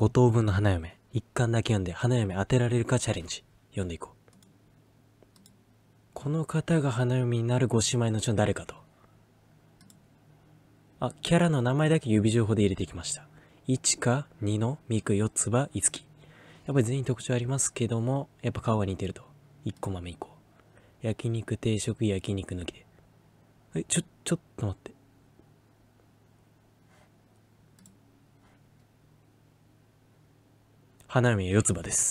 5等分の花嫁、1巻だけ読んで花嫁当てられるかチャレンジ。読んでいこう。この方が花嫁になるご姉妹のうちの誰かと。あ、キャラの名前だけ指情報で入れてきました。1か2のミク4つ葉いつき。やっぱり全員特徴ありますけども、やっぱ顔が似てると。1個豆いこう。焼肉定食焼肉抜きで。え、ちょ、ちょっと待って。花見四つ葉です。